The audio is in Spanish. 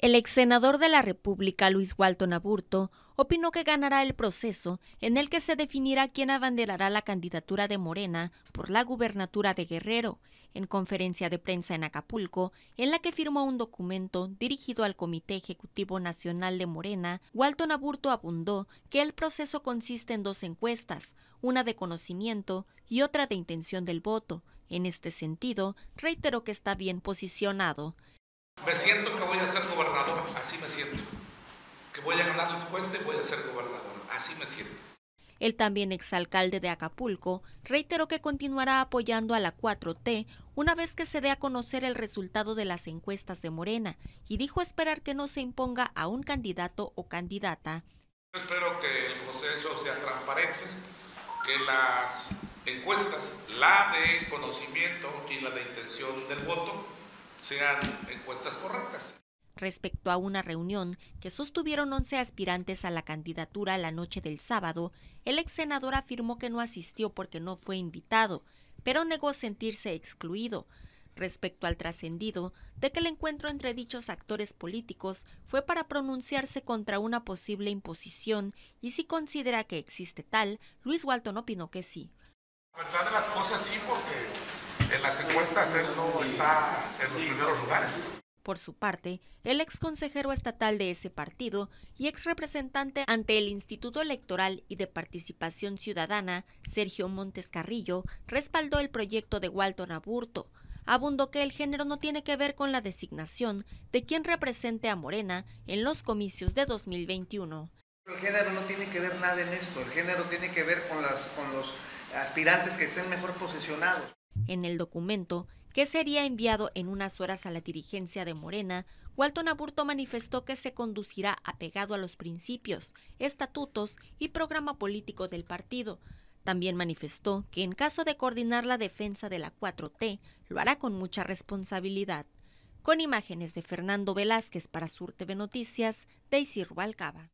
El ex senador de la República, Luis Walton Aburto, opinó que ganará el proceso en el que se definirá quién abanderará la candidatura de Morena por la gubernatura de Guerrero, en conferencia de prensa en Acapulco, en la que firmó un documento dirigido al Comité Ejecutivo Nacional de Morena, Walton Aburto abundó que el proceso consiste en dos encuestas, una de conocimiento y otra de intención del voto. En este sentido, reiteró que está bien posicionado. Me siento que voy a ser gobernador, así me siento. Que voy a ganar los encuesta y voy a ser gobernador, así me siento. El también exalcalde de Acapulco reiteró que continuará apoyando a la 4T una vez que se dé a conocer el resultado de las encuestas de Morena y dijo esperar que no se imponga a un candidato o candidata. espero que el proceso sea transparente, que las encuestas, la de conocimiento y la de intención del voto, sean encuestas correctas. Respecto a una reunión que sostuvieron 11 aspirantes a la candidatura la noche del sábado, el ex senador afirmó que no asistió porque no fue invitado, pero negó sentirse excluido respecto al trascendido de que el encuentro entre dichos actores políticos fue para pronunciarse contra una posible imposición y si considera que existe tal, Luis Walton opinó que sí en Por su parte, el ex consejero estatal de ese partido y ex representante ante el Instituto Electoral y de Participación Ciudadana, Sergio Montes Carrillo, respaldó el proyecto de Walton Aburto. Abundó que el género no tiene que ver con la designación de quien represente a Morena en los comicios de 2021. El género no tiene que ver nada en esto, el género tiene que ver con, con los aspirantes que estén mejor posicionados. En el documento, que sería enviado en unas horas a la dirigencia de Morena, Walton Aburto manifestó que se conducirá apegado a los principios, estatutos y programa político del partido. También manifestó que en caso de coordinar la defensa de la 4T, lo hará con mucha responsabilidad. Con imágenes de Fernando Velázquez para Sur TV Noticias, Daisy Rubalcaba.